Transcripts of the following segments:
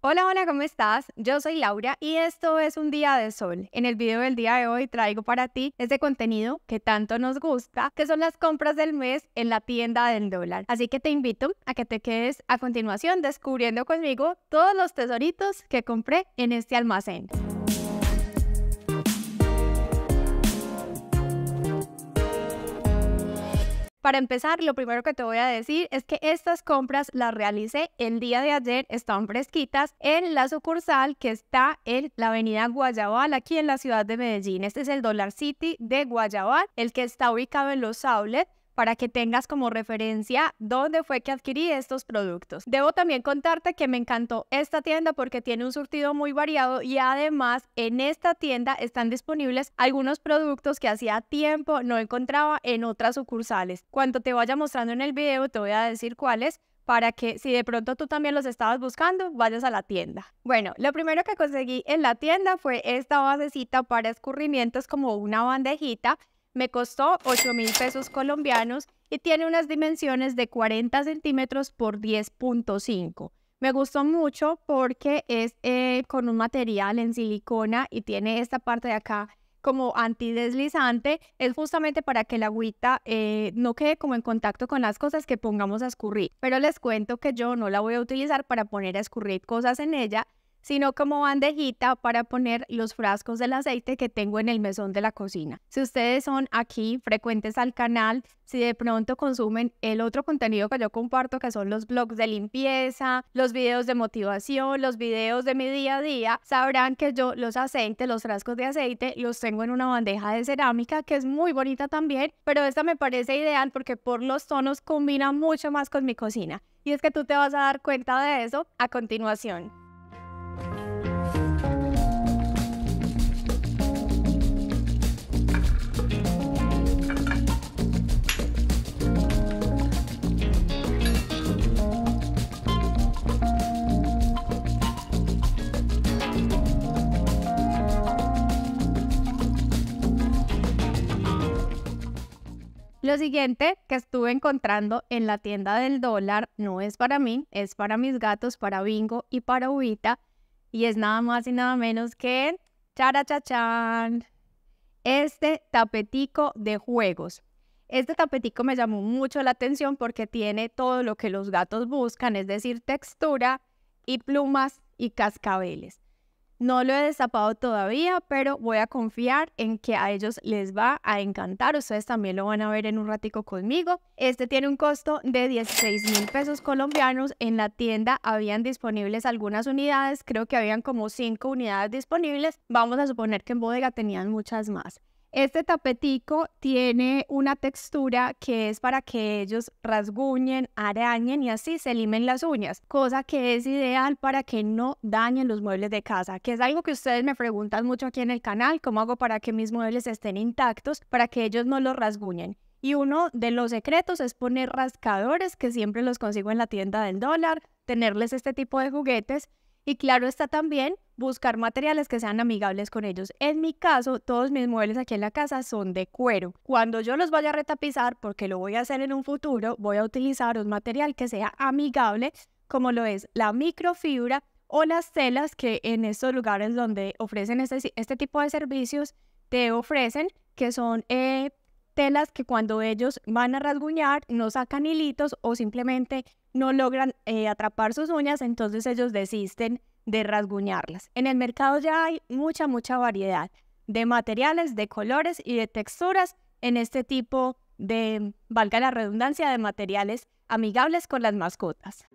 Hola, hola, ¿cómo estás? Yo soy Laura y esto es Un Día de Sol. En el video del día de hoy traigo para ti ese contenido que tanto nos gusta, que son las compras del mes en la tienda del dólar. Así que te invito a que te quedes a continuación descubriendo conmigo todos los tesoritos que compré en este almacén. Para empezar, lo primero que te voy a decir es que estas compras las realicé el día de ayer, están fresquitas en la sucursal que está en la avenida Guayabal, aquí en la ciudad de Medellín. Este es el Dollar City de Guayabal, el que está ubicado en los outlets para que tengas como referencia dónde fue que adquirí estos productos. Debo también contarte que me encantó esta tienda porque tiene un surtido muy variado y además en esta tienda están disponibles algunos productos que hacía tiempo no encontraba en otras sucursales. Cuando te vaya mostrando en el video te voy a decir cuáles para que si de pronto tú también los estabas buscando, vayas a la tienda. Bueno, lo primero que conseguí en la tienda fue esta basecita para escurrimientos como una bandejita me costó 8 mil pesos colombianos y tiene unas dimensiones de 40 centímetros por 10.5. Me gustó mucho porque es eh, con un material en silicona y tiene esta parte de acá como antideslizante. Es justamente para que la agüita eh, no quede como en contacto con las cosas que pongamos a escurrir. Pero les cuento que yo no la voy a utilizar para poner a escurrir cosas en ella, sino como bandejita para poner los frascos del aceite que tengo en el mesón de la cocina. Si ustedes son aquí frecuentes al canal, si de pronto consumen el otro contenido que yo comparto, que son los blogs de limpieza, los videos de motivación, los videos de mi día a día, sabrán que yo los aceites, los frascos de aceite, los tengo en una bandeja de cerámica que es muy bonita también, pero esta me parece ideal porque por los tonos combina mucho más con mi cocina. Y es que tú te vas a dar cuenta de eso a continuación. Lo siguiente que estuve encontrando en la tienda del dólar no es para mí, es para mis gatos, para Bingo y para Ubita. Y es nada más y nada menos que charachachán. Este tapetico de juegos. Este tapetico me llamó mucho la atención porque tiene todo lo que los gatos buscan, es decir, textura y plumas y cascabeles. No lo he destapado todavía, pero voy a confiar en que a ellos les va a encantar. Ustedes también lo van a ver en un ratico conmigo. Este tiene un costo de 16 mil pesos colombianos. En la tienda habían disponibles algunas unidades. Creo que habían como 5 unidades disponibles. Vamos a suponer que en bodega tenían muchas más. Este tapetico tiene una textura que es para que ellos rasguñen, arañen y así se limen las uñas, cosa que es ideal para que no dañen los muebles de casa, que es algo que ustedes me preguntan mucho aquí en el canal, cómo hago para que mis muebles estén intactos, para que ellos no los rasguñen. Y uno de los secretos es poner rascadores, que siempre los consigo en la tienda del dólar, tenerles este tipo de juguetes. Y claro está también buscar materiales que sean amigables con ellos. En mi caso, todos mis muebles aquí en la casa son de cuero. Cuando yo los vaya a retapizar, porque lo voy a hacer en un futuro, voy a utilizar un material que sea amigable, como lo es la microfibra o las telas que en estos lugares donde ofrecen este, este tipo de servicios te ofrecen, que son eh, telas que cuando ellos van a rasguñar no sacan hilitos o simplemente no logran eh, atrapar sus uñas, entonces ellos desisten de rasguñarlas. En el mercado ya hay mucha, mucha variedad de materiales, de colores y de texturas en este tipo de, valga la redundancia, de materiales amigables con las mascotas.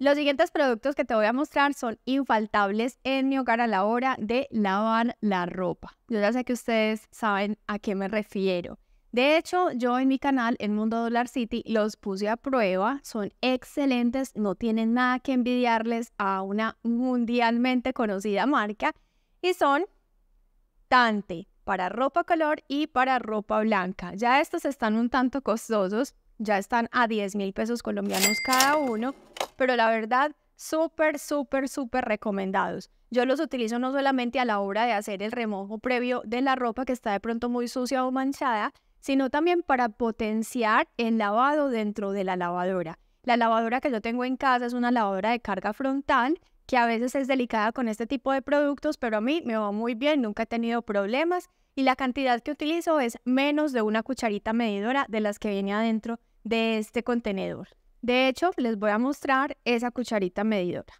Los siguientes productos que te voy a mostrar son infaltables en mi hogar a la hora de lavar la ropa. Yo ya sé que ustedes saben a qué me refiero. De hecho, yo en mi canal, El Mundo Dollar City, los puse a prueba. Son excelentes, no tienen nada que envidiarles a una mundialmente conocida marca y son Tante para ropa color y para ropa blanca. Ya estos están un tanto costosos, ya están a 10 mil pesos colombianos cada uno, pero la verdad, súper, súper, súper recomendados. Yo los utilizo no solamente a la hora de hacer el remojo previo de la ropa que está de pronto muy sucia o manchada, sino también para potenciar el lavado dentro de la lavadora. La lavadora que yo tengo en casa es una lavadora de carga frontal que a veces es delicada con este tipo de productos, pero a mí me va muy bien, nunca he tenido problemas y la cantidad que utilizo es menos de una cucharita medidora de las que viene adentro de este contenedor. De hecho, les voy a mostrar esa cucharita medidora.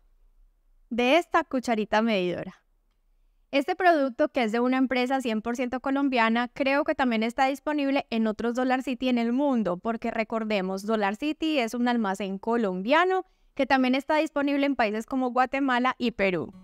De esta cucharita medidora. Este producto, que es de una empresa 100% colombiana, creo que también está disponible en otros Dollar City en el mundo, porque recordemos, Dollar City es un almacén colombiano que también está disponible en países como Guatemala y Perú.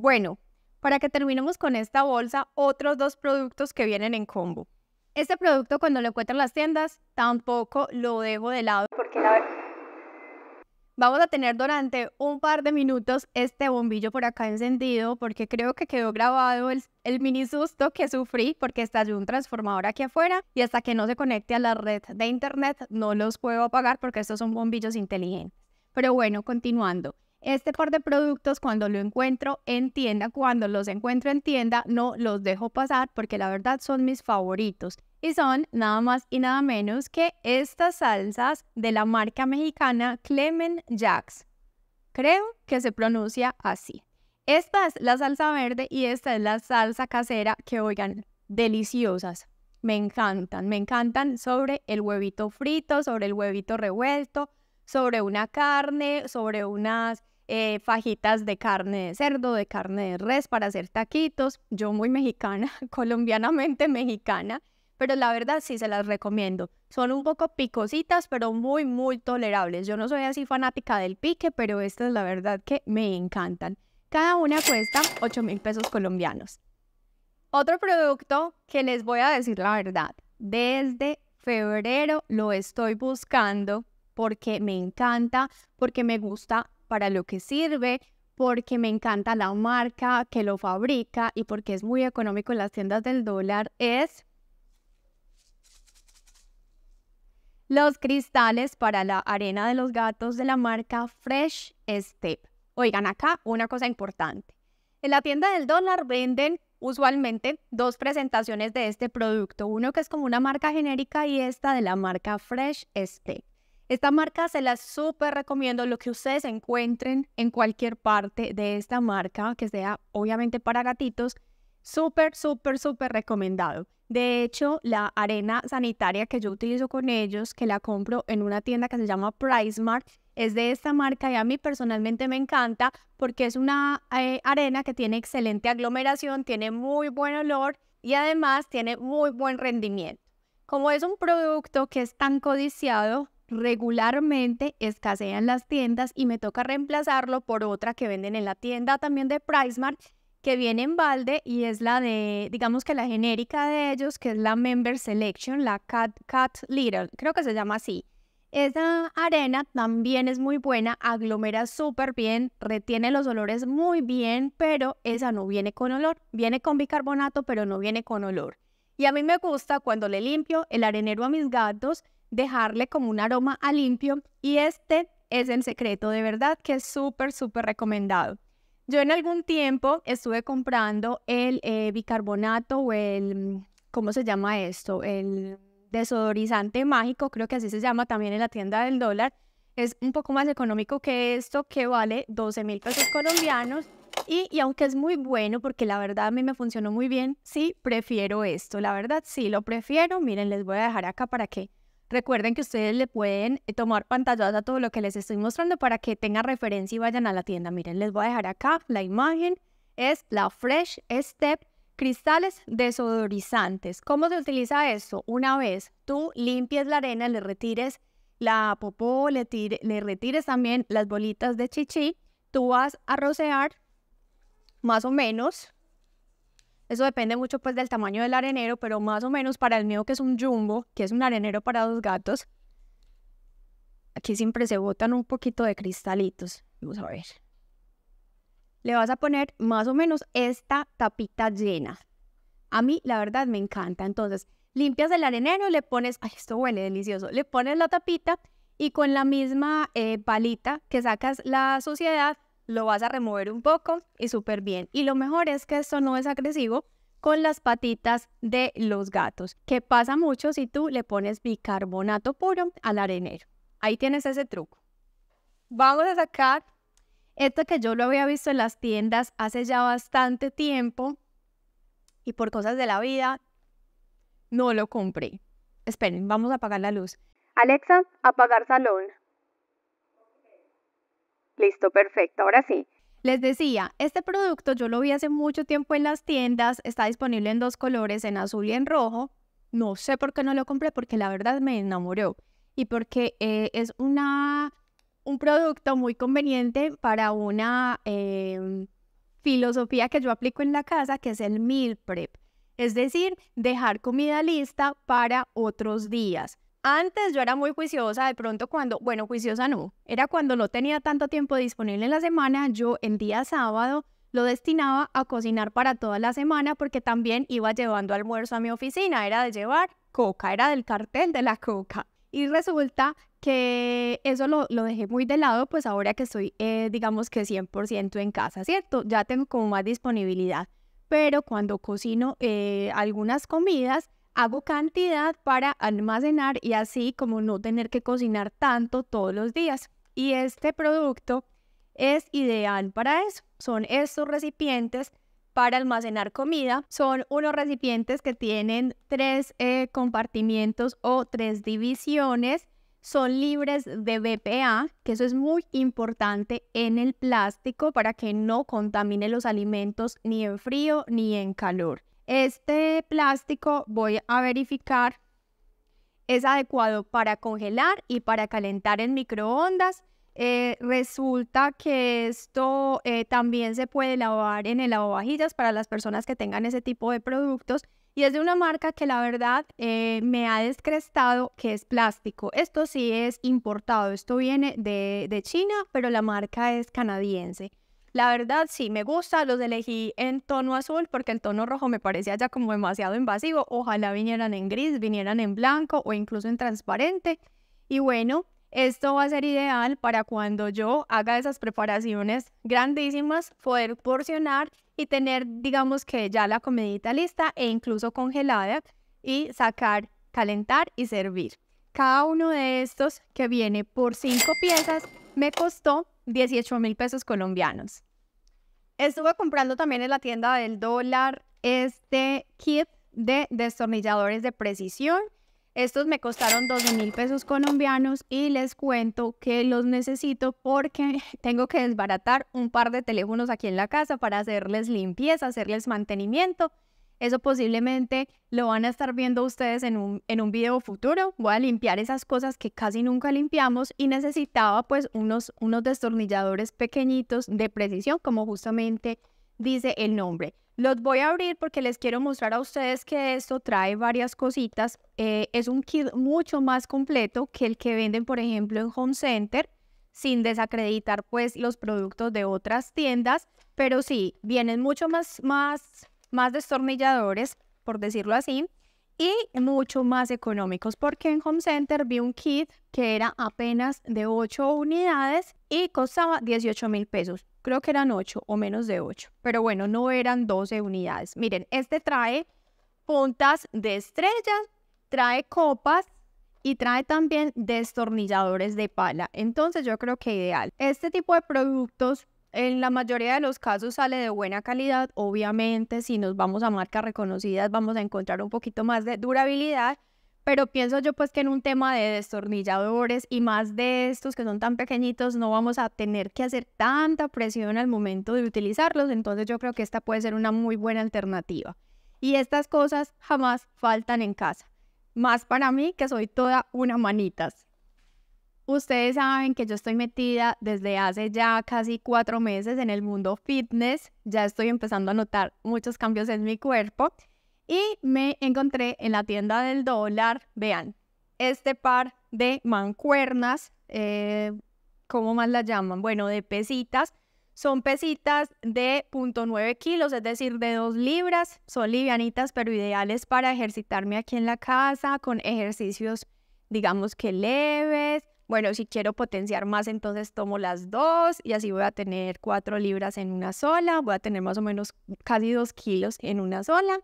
Bueno, para que terminemos con esta bolsa, otros dos productos que vienen en combo. Este producto cuando lo encuentro en las tiendas, tampoco lo dejo de lado. Porque Vamos a tener durante un par de minutos este bombillo por acá encendido porque creo que quedó grabado el, mini susto que sufrí porque de un transformador aquí afuera y hasta que no se conecte a la red de internet no los puedo apagar porque estos son bombillos inteligentes. Pero bueno, continuando. Este par de productos cuando lo encuentro en tienda, cuando los encuentro en tienda, no los dejo pasar porque la verdad son mis favoritos. Y son nada más y nada menos que estas salsas de la marca mexicana Clemen Jacks. Creo que se pronuncia así. Esta es la salsa verde y esta es la salsa casera que, oigan, deliciosas. Me encantan, me encantan sobre el huevito frito, sobre el huevito revuelto, sobre una carne, sobre unas eh, fajitas de carne de cerdo, de carne de res para hacer taquitos. Yo muy mexicana, colombianamente mexicana, pero la verdad sí se las recomiendo. Son un poco picositas, pero muy, muy tolerables. Yo no soy así fanática del pique, pero estas es la verdad que me encantan. Cada una cuesta 8 mil pesos colombianos. Otro producto que les voy a decir la verdad, desde febrero lo estoy buscando porque me encanta, porque me gusta para lo que sirve, porque me encanta la marca que lo fabrica y porque es muy económico en las tiendas del dólar, es los cristales para la arena de los gatos de la marca Fresh Step. Oigan, acá una cosa importante. En la tienda del dólar venden usualmente dos presentaciones de este producto, uno que es como una marca genérica y esta de la marca Fresh Step. Esta marca se la súper recomiendo. Lo que ustedes encuentren en cualquier parte de esta marca, que sea obviamente para gatitos, súper, súper, súper recomendado. De hecho, la arena sanitaria que yo utilizo con ellos, que la compro en una tienda que se llama Pricemark, es de esta marca y a mí personalmente me encanta porque es una eh, arena que tiene excelente aglomeración, tiene muy buen olor y además tiene muy buen rendimiento. Como es un producto que es tan codiciado, regularmente escasean las tiendas y me toca reemplazarlo por otra que venden en la tienda también de Pricemart que viene en balde y es la de, digamos que la genérica de ellos, que es la Member Selection, la Cat, Cat Little, creo que se llama así. Esa arena también es muy buena, aglomera súper bien, retiene los olores muy bien, pero esa no viene con olor, viene con bicarbonato, pero no viene con olor. Y a mí me gusta cuando le limpio el arenero a mis gatos, dejarle como un aroma a limpio y este es el secreto, de verdad que es súper, súper recomendado. Yo en algún tiempo estuve comprando el eh, bicarbonato o el, ¿cómo se llama esto? El desodorizante mágico, creo que así se llama también en la tienda del dólar. Es un poco más económico que esto, que vale 12 mil pesos colombianos. Y, y, aunque es muy bueno, porque la verdad a mí me funcionó muy bien, sí, prefiero esto. La verdad, sí, lo prefiero. Miren, les voy a dejar acá para que Recuerden que ustedes le pueden eh, tomar pantallas a todo lo que les estoy mostrando para que tengan referencia y vayan a la tienda. Miren, les voy a dejar acá la imagen. Es la Fresh Step cristales desodorizantes. ¿Cómo se utiliza esto? Una vez tú limpias la arena, le retires la popó, le, le retires también las bolitas de chichi, tú vas a rocear más o menos eso depende mucho pues del tamaño del arenero, pero más o menos para el mío que es un jumbo, que es un arenero para dos gatos, aquí siempre se botan un poquito de cristalitos. Vamos a ver. Le vas a poner más o menos esta tapita llena. A mí la verdad me encanta. Entonces limpias el arenero, le pones, ay esto huele delicioso, le pones la tapita y con la misma eh, palita que sacas la suciedad lo vas a remover un poco y súper bien. Y lo mejor es que esto no es agresivo con las patitas de los gatos, que pasa mucho si tú le pones bicarbonato puro al arenero. Ahí tienes ese truco. Vamos a sacar esto que yo lo había visto en las tiendas hace ya bastante tiempo y por cosas de la vida no lo compré. Esperen, vamos a apagar la luz. Alexa, apagar salón. Listo, perfecto. Ahora sí. Les decía, este producto yo lo vi hace mucho tiempo en las tiendas, está disponible en dos colores, en azul y en rojo. No sé por qué no lo compré, porque la verdad me enamoró y porque eh, es un producto muy conveniente para una em, filosofía que yo aplico en la casa, que es el meal prep, es decir, dejar comida lista para otros días. Antes yo era muy juiciosa, de pronto cuando, bueno, juiciosa no, era cuando no tenía tanto tiempo disponible en la semana, yo en día sábado lo destinaba a cocinar para toda la semana porque también iba llevando almuerzo a mi oficina, era de llevar coca, era del cartel de la coca. Y resulta que eso lo, dejé muy de lado, pues ahora que estoy, eh, digamos que 100% en casa, ¿cierto? Ya tengo como más disponibilidad. Pero cuando cocino eh, algunas comidas, hago cantidad para almacenar y así como no tener que cocinar tanto todos los días. Y este producto es ideal para eso. Son estos recipientes para almacenar comida. Son unos recipientes que tienen tres eh, compartimientos o tres divisiones. Son libres de BPA, que eso es muy importante en el plástico para que no contamine los alimentos ni en frío ni en calor. Este plástico voy a verificar es adecuado para congelar y para calentar en microondas. Eh, resulta que esto eh, también se puede lavar en el lavavajillas para las personas que tengan ese tipo de productos. Y es de una marca que la verdad eh, me ha descrestado que es plástico. Esto sí es importado, esto viene de China, pero la marca es canadiense. La verdad, sí, me gusta, los elegí en tono azul porque el tono rojo me parecía ya como demasiado invasivo. Ojalá vinieran en gris, vinieran en blanco o incluso en transparente. Y bueno, esto va a ser ideal para cuando yo haga esas preparaciones grandísimas, poder porcionar y tener, digamos que ya la comedita lista e incluso congelada y sacar, calentar y servir. Cada uno de estos que viene por cinco piezas me costó 18 mil pesos colombianos. Estuve comprando también en la tienda del dólar este kit de destornilladores de precisión. Estos me costaron 12 mil pesos colombianos y les cuento que los necesito porque tengo que desbaratar un par de teléfonos aquí en la casa para hacerles limpieza, hacerles mantenimiento eso posiblemente lo van a estar viendo ustedes en un, en un video futuro. Voy a limpiar esas cosas que casi nunca limpiamos y necesitaba pues unos, unos destornilladores pequeñitos de precisión, como justamente dice el nombre. Los voy a abrir porque les quiero mostrar a ustedes que esto trae varias cositas. Eh, es un kit mucho más completo que el que venden, por ejemplo, en Home Center, sin desacreditar pues los productos de otras tiendas. Pero sí, vienen mucho más, más más destornilladores, por decirlo así, y mucho más económicos, porque en Home Center vi un kit que era apenas de 8 unidades y costaba 18 mil pesos. Creo que eran 8 o menos de 8, pero bueno, no eran 12 unidades. Miren, este trae puntas de estrella, trae copas y trae también destornilladores de pala. Entonces yo creo que ideal. Este tipo de productos en la mayoría de los casos sale de buena calidad. Obviamente, si nos vamos a marcas reconocidas, vamos a encontrar un poquito más de durabilidad. Pero pienso yo pues que en un tema de destornilladores y más de estos que son tan pequeñitos, no vamos a tener que hacer tanta presión al momento de utilizarlos. Entonces yo creo que esta puede ser una muy buena alternativa. Y estas cosas jamás faltan en casa. Más para mí que soy toda una manitas. Ustedes saben que yo estoy metida desde hace ya casi cuatro meses en el mundo fitness. Ya estoy empezando a notar muchos cambios en mi cuerpo. Y me encontré en la tienda del dólar, vean, este par de mancuernas, eh, ¿cómo más la llaman? Bueno, de pesitas. Son pesitas de 0.9 kilos, es decir, de 2 libras. Son livianitas, pero ideales para ejercitarme aquí en la casa con ejercicios, digamos que leves bueno, si quiero potenciar más, entonces tomo las dos y así voy a tener cuatro libras en una sola, voy a tener más o menos casi dos kilos en una sola.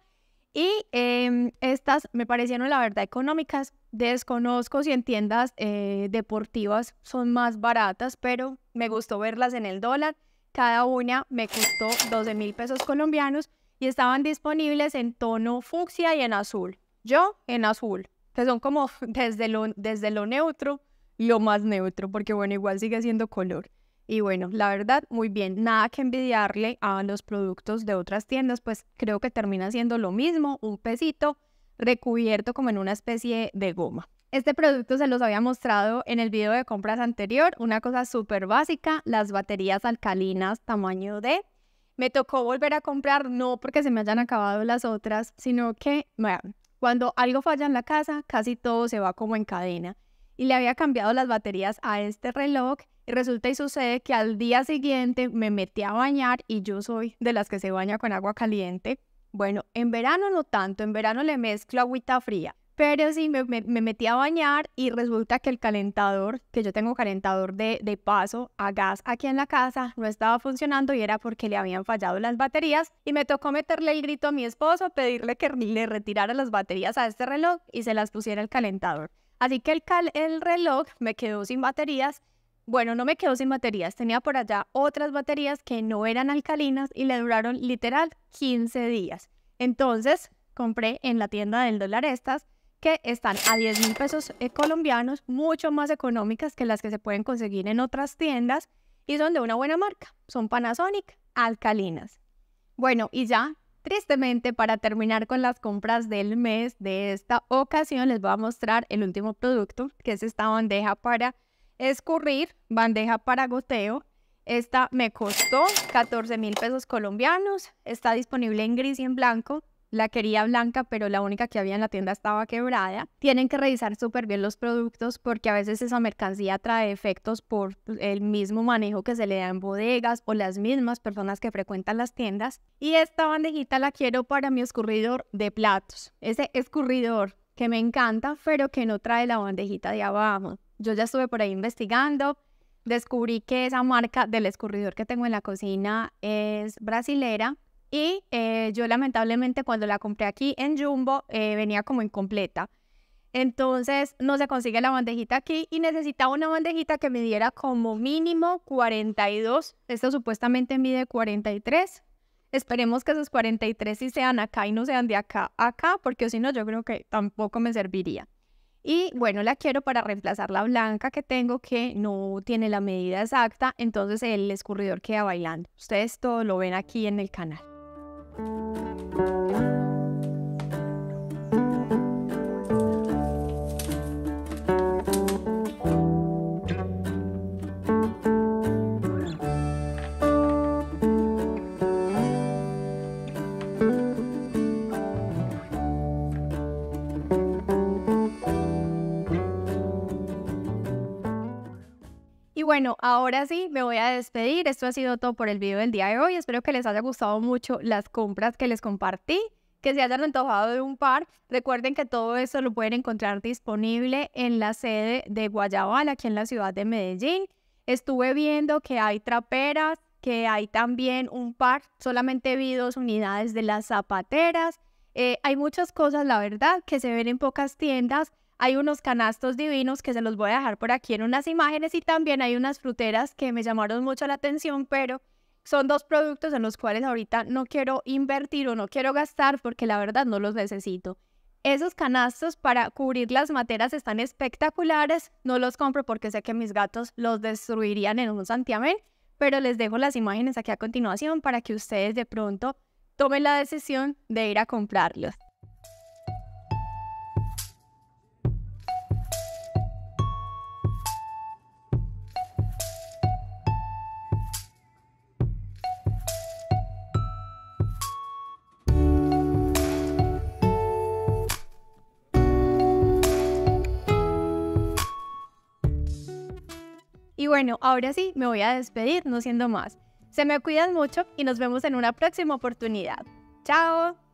Y em, estas me parecieron la verdad económicas. Desconozco si en tiendas eh, deportivas son más baratas, pero me gustó verlas en el dólar. Cada una me costó 12 mil pesos colombianos y estaban disponibles en tono fucsia y en azul. Yo en azul, que son como desde lo, desde lo neutro lo más neutro, porque bueno, igual sigue siendo color. Y bueno, la verdad, muy bien, nada que envidiarle a los productos de otras tiendas, pues creo que termina siendo lo mismo, un pesito recubierto como en una especie de goma. Este producto se los había mostrado en el video de compras anterior, una cosa súper básica, las baterías alcalinas tamaño D. Me tocó volver a comprar, no porque se me hayan acabado las otras, sino que, bueno, cuando algo falla en la casa, casi todo se va como en cadena y le había cambiado las baterías a este reloj y resulta y sucede que al día siguiente me metí a bañar y yo soy de las que se baña con agua caliente. Bueno, en verano no tanto, en verano le mezclo agüita fría. Pero sí, me, metí a bañar y resulta que el calentador, que yo tengo calentador de, de paso a gas aquí en la casa, no estaba funcionando y era porque le habían fallado las baterías. Y me tocó meterle el grito a mi esposo, pedirle que le retirara las baterías a este reloj y se las pusiera el calentador. Así que el, el reloj me quedó sin baterías. Bueno, no me quedó sin baterías, tenía por allá otras baterías que no eran alcalinas y le duraron literal 15 días. Entonces compré en la tienda del dólar estas que están a 10 mil pesos eh, colombianos, mucho más económicas que las que se pueden conseguir en otras tiendas y son de una buena marca, son Panasonic alcalinas. Bueno, y ya Tristemente, para terminar con las compras del mes de esta ocasión, les voy a mostrar el último producto, que es esta bandeja para escurrir, bandeja para goteo. Esta me costó 14 mil pesos colombianos, está disponible en gris y en blanco, la quería blanca, pero la única que había en la tienda estaba quebrada. Tienen que revisar súper bien los productos porque a veces esa mercancía trae efectos por el mismo manejo que se le da en bodegas o las mismas personas que frecuentan las tiendas. Y esta bandejita la quiero para mi escurridor de platos. Ese escurridor que me encanta, pero que no trae la bandejita de abajo. Yo ya estuve por ahí investigando, descubrí que esa marca del escurridor que tengo en la cocina es brasilera y eh, yo lamentablemente cuando la compré aquí en Jumbo eh, venía como incompleta. Entonces no se consigue la bandejita aquí y necesitaba una bandejita que me diera como mínimo 42. esto supuestamente mide 43. Esperemos que esos 43 sí sean acá y no sean de acá a acá, porque si no yo creo que tampoco me serviría. Y bueno, la quiero para reemplazar la blanca que tengo que no tiene la medida exacta, entonces el escurridor queda bailando. Ustedes todo lo ven aquí en el canal. Música bueno, ahora sí me voy a despedir. Esto ha sido todo por el video del día de hoy. Espero que les haya gustado mucho las compras que les compartí, que se hayan antojado de un par. Recuerden que todo eso lo pueden encontrar disponible en la sede de Guayabal, aquí en la ciudad de Medellín. Estuve viendo que hay traperas, que hay también un par. Solamente vi dos unidades de las zapateras. Eh, hay muchas cosas, la verdad, que se ven en pocas tiendas hay unos canastos divinos que se los voy a dejar por aquí en unas imágenes y también hay unas fruteras que me llamaron mucho la atención, pero son dos productos en los cuales ahorita no quiero invertir o no quiero gastar porque la verdad no los necesito. Esos canastos para cubrir las materas están espectaculares, no los compro porque sé que mis gatos los destruirían en un santiamén, pero les dejo las imágenes aquí a continuación para que ustedes de pronto tomen la decisión de ir a comprarlos. Y bueno, ahora sí, me voy a despedir, no siendo más. Se me cuidan mucho y nos vemos en una próxima oportunidad. ¡Chao!